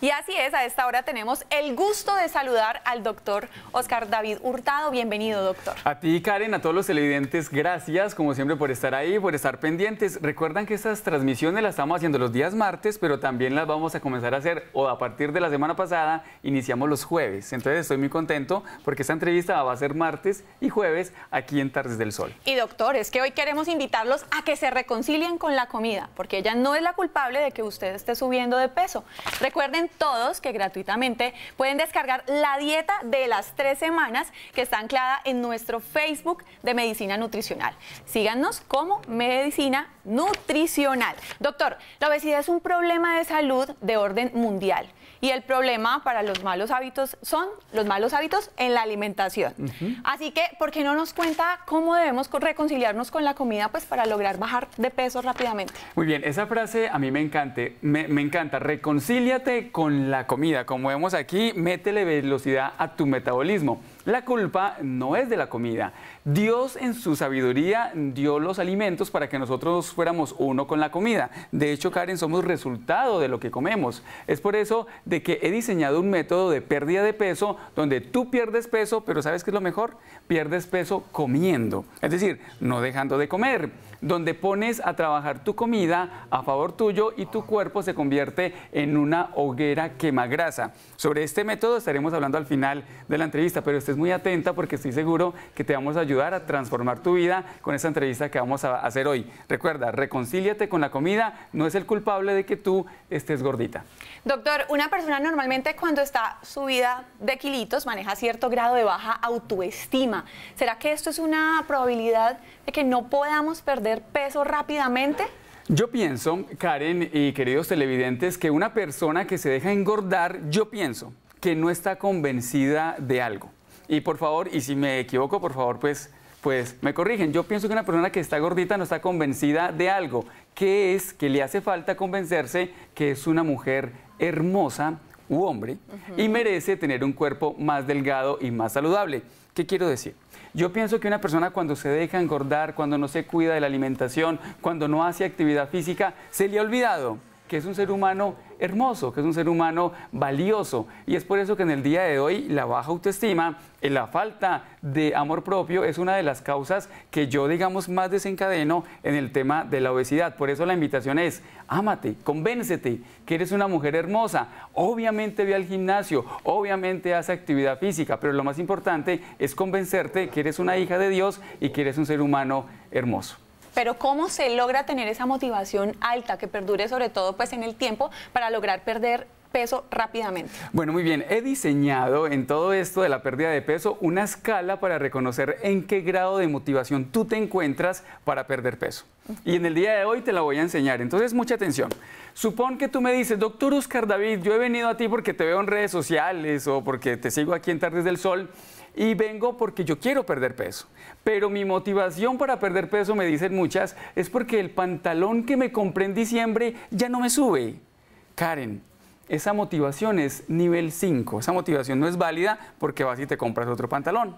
Y así es, a esta hora tenemos el gusto de saludar al doctor Oscar David Hurtado. Bienvenido, doctor. A ti, Karen, a todos los televidentes, gracias como siempre por estar ahí, por estar pendientes. Recuerdan que estas transmisiones las estamos haciendo los días martes, pero también las vamos a comenzar a hacer o a partir de la semana pasada iniciamos los jueves. Entonces estoy muy contento porque esta entrevista va a ser martes y jueves aquí en Tardes del Sol. Y doctor, es que hoy queremos invitarlos a que se reconcilien con la comida, porque ella no es la culpable de que usted esté subiendo de peso. Recuerden todos que gratuitamente pueden descargar la dieta de las tres semanas que está anclada en nuestro Facebook de Medicina Nutricional. Síganos como Medicina Nutricional. Doctor, la obesidad es un problema de salud de orden mundial. Y el problema para los malos hábitos son los malos hábitos en la alimentación. Así que, ¿por qué no nos cuenta cómo debemos reconciliarnos con la comida pues, para lograr bajar de peso rápidamente? Muy bien, esa frase a mí me, encanta. me, me encanta. Reconcíliate con la comida. Como vemos aquí, métele velocidad a tu metabolismo. La culpa no es de la comida. Dios en su sabiduría dio los alimentos para que nosotros fuéramos uno con la comida. De hecho, Karen, somos resultado de lo que comemos. Es por eso de que he diseñado un método de pérdida de peso donde tú pierdes peso, pero ¿sabes qué es lo mejor? Pierdes peso comiendo. Es decir, no dejando de comer donde pones a trabajar tu comida a favor tuyo y tu cuerpo se convierte en una hoguera grasa. Sobre este método estaremos hablando al final de la entrevista, pero estés muy atenta porque estoy seguro que te vamos a ayudar a transformar tu vida con esta entrevista que vamos a hacer hoy. Recuerda, reconcíliate con la comida, no es el culpable de que tú estés gordita. Doctor, una persona normalmente cuando está subida de kilitos maneja cierto grado de baja autoestima. ¿Será que esto es una probabilidad de que no podamos perder peso rápidamente? Yo pienso, Karen y queridos televidentes, que una persona que se deja engordar, yo pienso que no está convencida de algo. Y por favor, y si me equivoco, por favor, pues pues me corrigen. Yo pienso que una persona que está gordita no está convencida de algo. ¿Qué es que le hace falta convencerse que es una mujer hermosa, u hombre y merece tener un cuerpo más delgado y más saludable. ¿Qué quiero decir? Yo pienso que una persona cuando se deja engordar, cuando no se cuida de la alimentación, cuando no hace actividad física, se le ha olvidado que es un ser humano hermoso, que es un ser humano valioso. Y es por eso que en el día de hoy la baja autoestima, eh, la falta de amor propio es una de las causas que yo, digamos, más desencadeno en el tema de la obesidad. Por eso la invitación es, ámate, convéncete que eres una mujer hermosa. Obviamente ve al gimnasio, obviamente hace actividad física, pero lo más importante es convencerte que eres una hija de Dios y que eres un ser humano hermoso pero ¿cómo se logra tener esa motivación alta que perdure sobre todo pues en el tiempo para lograr perder peso rápidamente? Bueno, muy bien. He diseñado en todo esto de la pérdida de peso una escala para reconocer en qué grado de motivación tú te encuentras para perder peso. Y en el día de hoy te la voy a enseñar. Entonces, mucha atención. Supón que tú me dices, doctor Oscar David, yo he venido a ti porque te veo en redes sociales o porque te sigo aquí en Tardes del Sol y vengo porque yo quiero perder peso. Pero mi motivación para perder peso, me dicen muchas, es porque el pantalón que me compré en diciembre ya no me sube. Karen, esa motivación es nivel 5. Esa motivación no es válida porque vas y te compras otro pantalón.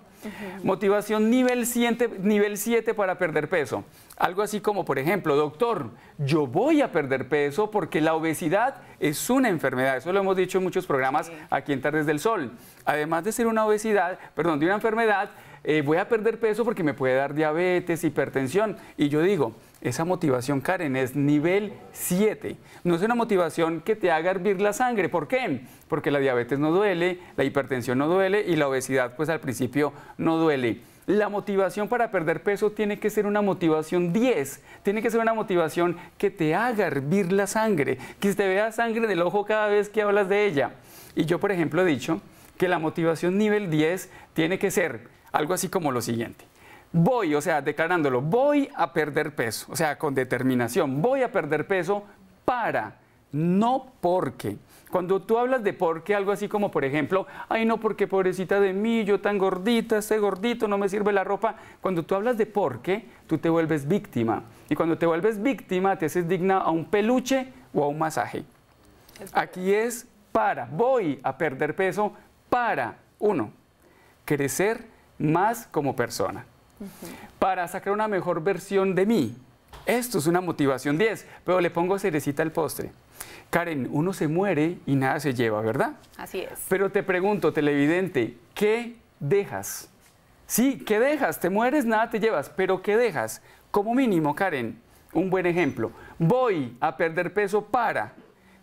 Motivación nivel 7, nivel para perder peso. Algo así como, por ejemplo, doctor, yo voy a perder peso porque la obesidad es una enfermedad. Eso lo hemos dicho en muchos programas aquí en Tardes del Sol. Además de ser una obesidad, perdón, de una enfermedad, eh, voy a perder peso porque me puede dar diabetes, hipertensión. Y yo digo, esa motivación, Karen, es nivel 7. No es una motivación que te haga hervir la sangre. ¿Por qué? Porque la diabetes no duele, la hipertensión no duele y la obesidad, pues al principio no duele. La motivación para perder peso tiene que ser una motivación 10, tiene que ser una motivación que te haga hervir la sangre, que te vea sangre del ojo cada vez que hablas de ella. Y yo, por ejemplo, he dicho que la motivación nivel 10 tiene que ser algo así como lo siguiente voy, o sea, declarándolo, voy a perder peso, o sea, con determinación, voy a perder peso para, no porque. Cuando tú hablas de porque, algo así como, por ejemplo, ay, no, porque pobrecita de mí, yo tan gordita, sé este gordito, no me sirve la ropa. Cuando tú hablas de porque, tú te vuelves víctima. Y cuando te vuelves víctima, te haces digna a un peluche o a un masaje. Aquí es para, voy a perder peso para, uno, crecer más como persona para sacar una mejor versión de mí. Esto es una motivación 10, pero le pongo cerecita al postre. Karen, uno se muere y nada se lleva, ¿verdad? Así es. Pero te pregunto, televidente, ¿qué dejas? Sí, ¿qué dejas? Te mueres, nada te llevas, pero ¿qué dejas? Como mínimo, Karen, un buen ejemplo. Voy a perder peso para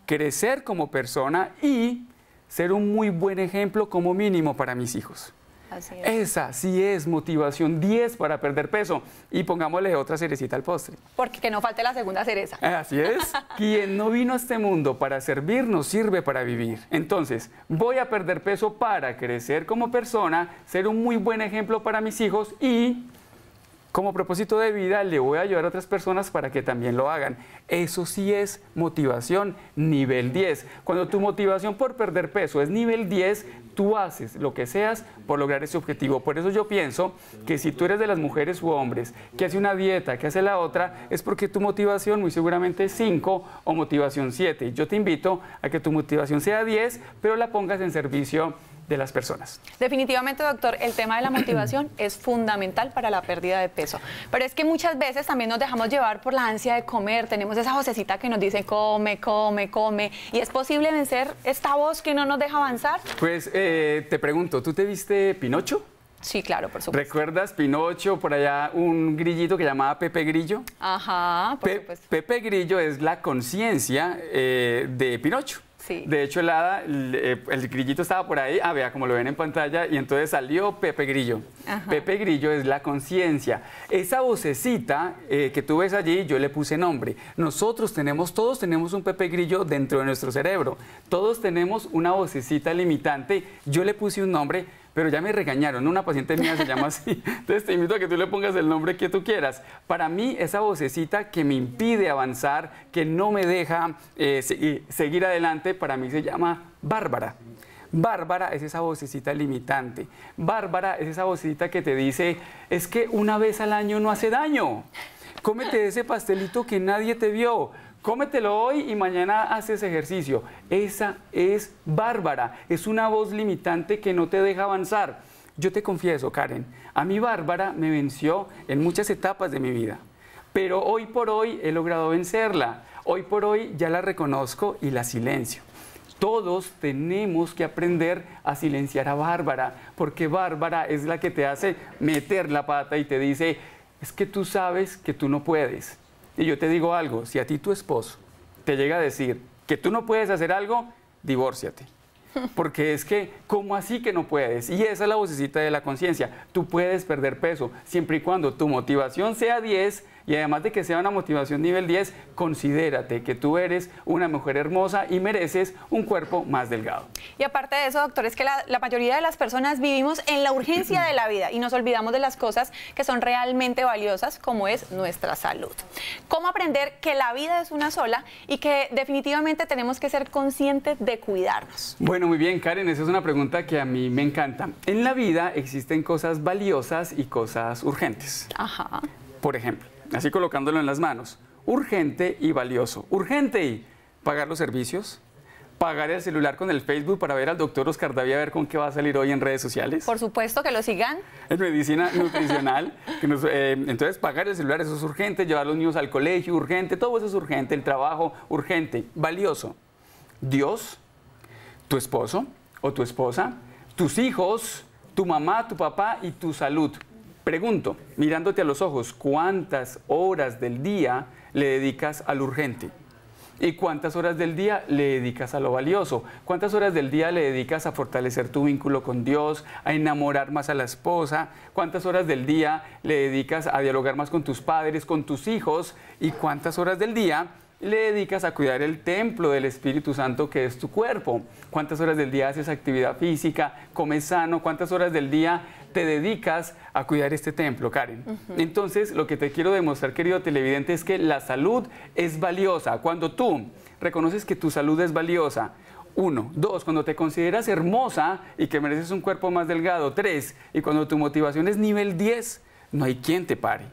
crecer como persona y ser un muy buen ejemplo como mínimo para mis hijos. Así es. Esa sí es motivación 10 para perder peso. Y pongámosle otra cerecita al postre. Porque que no falte la segunda cereza. Así es. Quien no vino a este mundo para servir, nos sirve para vivir. Entonces, voy a perder peso para crecer como persona, ser un muy buen ejemplo para mis hijos y como propósito de vida le voy a ayudar a otras personas para que también lo hagan. Eso sí es motivación nivel 10. Cuando tu motivación por perder peso es nivel 10, tú haces lo que seas por lograr ese objetivo. Por eso yo pienso que si tú eres de las mujeres u hombres que hace una dieta, que hace la otra, es porque tu motivación muy seguramente es 5 o motivación 7. Yo te invito a que tu motivación sea 10, pero la pongas en servicio de las personas. Definitivamente, doctor, el tema de la motivación es fundamental para la pérdida de peso. Pero es que muchas veces también nos dejamos llevar por la ansia de comer. Tenemos esa vocecita que nos dice come, come, come. ¿Y es posible vencer esta voz que no nos deja avanzar? Pues eh, te pregunto, ¿tú te viste Pinocho? Sí, claro, por supuesto. ¿Recuerdas Pinocho, por allá un grillito que llamaba Pepe Grillo? Ajá, por Pepe Grillo es la conciencia eh, de Pinocho. De hecho, el hada, el, eh, grillito estaba por ahí, a ah, vea, como lo ven en pantalla, y entonces salió Pepe Grillo. Pepe Grillo es la conciencia. Esa vocecita eh, que tú ves allí, yo le puse nombre. Nosotros tenemos, todos tenemos un Pepe Grillo dentro de nuestro cerebro. Todos tenemos una vocecita limitante. Yo le puse un nombre pero ya me regañaron, una paciente mía se llama así, entonces te invito a que tú le pongas el nombre que tú quieras. Para mí, esa vocecita que me impide avanzar, que no me deja eh, seguir adelante, para mí se llama Bárbara. Bárbara es esa vocecita limitante. Bárbara es esa vocecita que te dice, es que una vez al año no hace daño. Cómete ese pastelito que nadie te vio cómetelo hoy y mañana haces ejercicio. Esa es Bárbara, es una voz limitante que no te deja avanzar. Yo te confieso, Karen, a mí Bárbara me venció en muchas etapas de mi vida, pero hoy por hoy he logrado vencerla. Hoy por hoy ya la reconozco y la silencio. Todos tenemos que aprender a silenciar a Bárbara, porque Bárbara es la que te hace meter la pata y te dice, es que tú sabes que tú no puedes y yo te digo algo, si a ti tu esposo te llega a decir que tú no puedes hacer algo, divórciate. Porque es que, ¿cómo así que no puedes? Y esa es la vocecita de la conciencia. Tú puedes perder peso siempre y cuando tu motivación sea 10 y además de que sea una motivación nivel 10, considérate que tú eres una mujer hermosa y mereces un cuerpo más delgado. Y aparte de eso, doctor, es que la, la mayoría de las personas vivimos en la urgencia de la vida y nos olvidamos de las cosas que son realmente valiosas, como es nuestra salud. ¿Cómo aprender que la vida es una sola y que definitivamente tenemos que ser conscientes de cuidarnos? Bueno, muy bien, Karen, esa es una pregunta que a mí me encanta. En la vida existen cosas valiosas y cosas urgentes. Ajá. Por ejemplo, así colocándolo en las manos. Urgente y valioso. Urgente y pagar los servicios, pagar el celular con el Facebook para ver al doctor Oscar David a ver con qué va a salir hoy en redes sociales. Por supuesto que lo sigan. En medicina nutricional. Eh, entonces, pagar el celular, eso es urgente, llevar los niños al colegio, urgente, todo eso es urgente, el trabajo, urgente, valioso. Dios, tu esposo o tu esposa, tus hijos, tu mamá, tu papá y tu salud. Pregunto, mirándote a los ojos, ¿cuántas horas del día le dedicas al urgente? ¿Y cuántas horas del día le dedicas a lo valioso? ¿Cuántas horas del día le dedicas a fortalecer tu vínculo con Dios, a enamorar más a la esposa? ¿Cuántas horas del día le dedicas a dialogar más con tus padres, con tus hijos? ¿Y cuántas horas del día le dedicas a cuidar el templo del Espíritu Santo que es tu cuerpo. ¿Cuántas horas del día haces actividad física? ¿Comes sano? ¿Cuántas horas del día te dedicas a cuidar este templo, Karen. Entonces, lo que te quiero demostrar, querido televidente, es que la salud es valiosa. Cuando tú reconoces que tu salud es valiosa, uno. Dos, cuando te consideras hermosa y que mereces un cuerpo más delgado. Tres, y cuando tu motivación es nivel 10, no hay quien te pare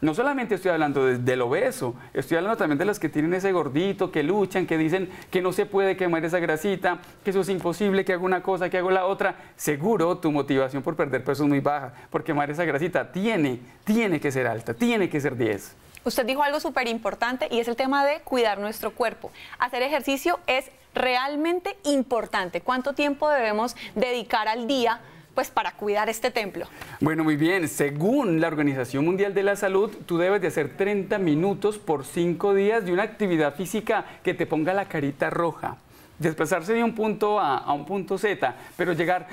no solamente estoy hablando del obeso, estoy hablando también de las que tienen ese gordito, que luchan, que dicen que no se puede quemar esa grasita, que eso es imposible, que hago una cosa, que hago la otra. Seguro tu motivación por perder peso es muy baja, porque quemar esa grasita tiene, tiene que ser alta, tiene que ser 10. Usted dijo algo súper importante y es el tema de cuidar nuestro cuerpo. Hacer ejercicio es realmente importante. ¿Cuánto tiempo debemos dedicar al día? pues para cuidar este templo? Bueno, muy bien. Según la Organización Mundial de la Salud, tú debes de hacer 30 minutos por 5 días de una actividad física que te ponga la carita roja desplazarse de un punto A a un punto Z, pero llegar,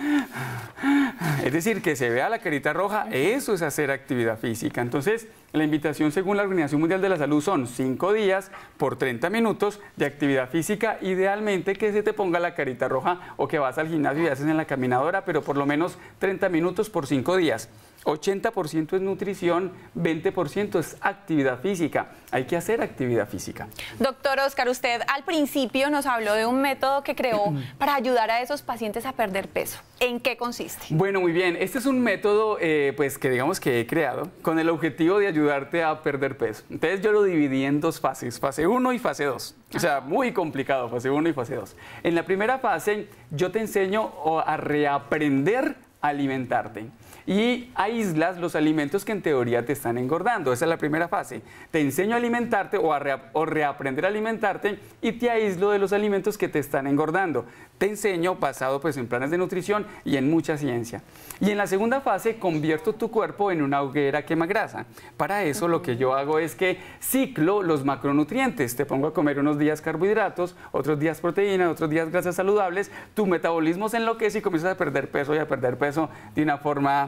es decir, que se vea la carita roja, eso es hacer actividad física. Entonces, la invitación, según la Organización Mundial de la Salud, son 5 días por 30 minutos de actividad física, idealmente que se te ponga la carita roja o que vas al gimnasio y haces en la caminadora, pero por lo menos 30 minutos por 5 días. 80% es nutrición, 20% es actividad física. Hay que hacer actividad física. Doctor Oscar, usted al principio nos habló de un método que creó para ayudar a esos pacientes a perder peso. ¿En qué consiste? Bueno, muy bien. Este es un método eh, pues, que digamos que he creado con el objetivo de ayudar ayudarte a perder peso. Entonces yo lo dividí en dos fases, fase 1 y fase 2. O sea, muy complicado, fase 1 y fase 2. En la primera fase yo te enseño a reaprender a alimentarte y aíslas los alimentos que en teoría te están engordando. Esa es la primera fase. Te enseño a alimentarte o a reaprender a alimentarte y te aíslo de los alimentos que te están engordando. Te enseño basado pues en planes de nutrición y en mucha ciencia. Y en la segunda fase convierto tu cuerpo en una hoguera quema grasa. Para eso lo que yo hago es que ciclo los macronutrientes. Te pongo a comer unos días carbohidratos, otros días proteínas, otros días grasas saludables. Tu metabolismo se enloquece y comienzas a perder peso y a perder peso de una forma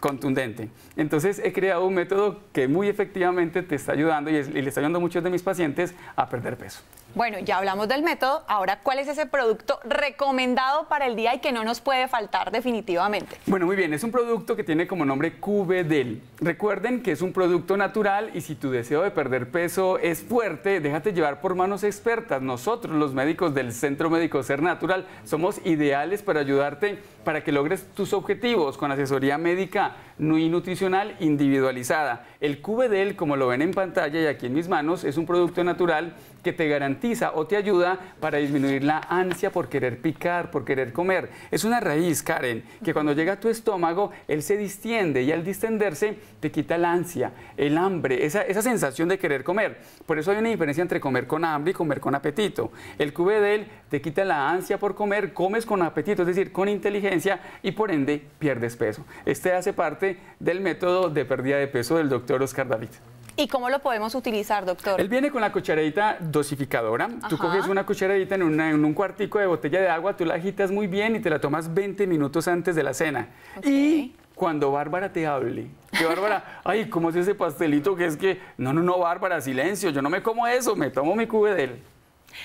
contundente. Entonces he creado un método que muy efectivamente te está ayudando y, le está ayudando a muchos de mis pacientes a perder peso. Bueno, ya hablamos del método, ahora cuál es ese producto recomendado para el día y que no nos puede faltar definitivamente. Bueno, muy bien, es un producto que tiene como nombre QBDEL. Recuerden que es un producto natural y si tu deseo de perder peso es fuerte, déjate llevar por manos expertas. Nosotros, los médicos del Centro Médico Ser Natural, somos ideales para ayudarte para que logres tus objetivos con asesoría médica nutricional individualizada. El QBDL, como lo ven en pantalla y aquí en mis manos, es un producto natural que te garantiza o te ayuda para disminuir la ansia por querer picar, por querer comer. Es una raíz, Karen, que cuando llega a tu estómago, él se distiende y al distenderse te quita la ansia, el hambre, esa, sensación de querer comer. Por eso hay una diferencia entre comer con hambre y comer con apetito. El QBDL te quita la ansia por comer, comes con apetito, es decir, con inteligencia y por ende pierdes peso. Este hace parte del método de pérdida de peso del doctor Oscar David. ¿Y cómo lo podemos utilizar, doctor? Él viene con la cucharadita dosificadora. Tú coges una cucharadita en, un cuartico de botella de agua, tú la agitas muy bien y te la tomas 20 minutos antes de la cena. Y cuando Bárbara te hable, que Bárbara, ay, ¿cómo es ese pastelito que es que, no, no, no, Bárbara, silencio, yo no me como eso, me tomo mi de él.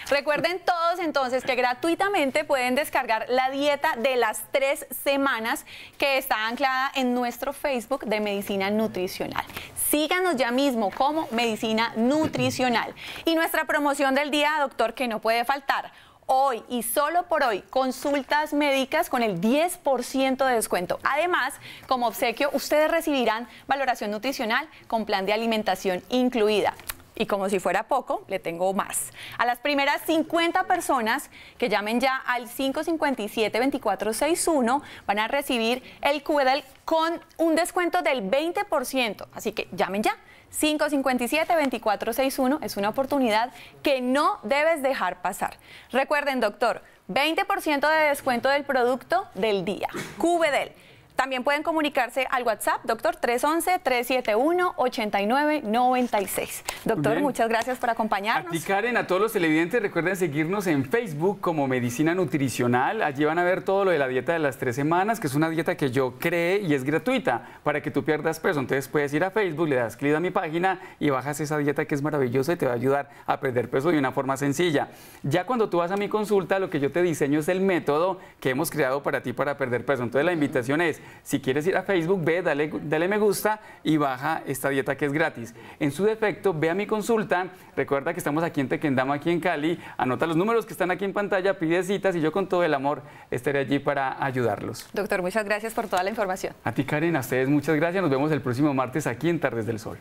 Recuerden todos entonces que gratuitamente pueden descargar la dieta de las tres semanas que está anclada en nuestro Facebook de Medicina Nutricional. Síganos ya mismo como Medicina Nutricional. Y nuestra promoción del día, doctor, que no puede faltar hoy y solo por hoy consultas médicas con el 10% de descuento. Además, como obsequio, ustedes recibirán valoración nutricional con plan de alimentación incluida. Y como si fuera poco, le tengo más. A las primeras 50 personas que llamen ya al 557-2461 van a recibir el QEDEL con un descuento del 20%. Así que llamen ya. 557-2461 es una oportunidad que no debes dejar pasar. Recuerden, doctor, 20% de descuento del producto del día. QBDEL. E también pueden comunicarse al WhatsApp, doctor 311 371 96 Doctor, muchas gracias por acompañarnos. A Karen, a todos los televidentes, recuerden seguirnos en Facebook como Medicina Nutricional. Allí van a ver todo lo de la dieta de las tres semanas, que es una dieta que yo creé y es gratuita para que tú pierdas peso. Entonces puedes ir a Facebook, le das clic a mi página y bajas esa dieta que es maravillosa y te va a ayudar a perder peso de una forma sencilla. Ya cuando tú vas a mi consulta, lo que yo te diseño es el método que hemos creado para ti para perder peso. Entonces la invitación es si quieres ir a Facebook, ve, dale, me gusta y baja esta dieta que es gratis. En su defecto, ve a mi consulta. Recuerda que estamos aquí en Tequendama, aquí en Cali. Anota los números que están aquí en pantalla, pide citas y yo con todo el amor estaré allí para ayudarlos. Doctor, muchas gracias por toda la información. A ti, Karen, a ustedes muchas gracias. Nos vemos el próximo martes aquí en Tardes del Sol.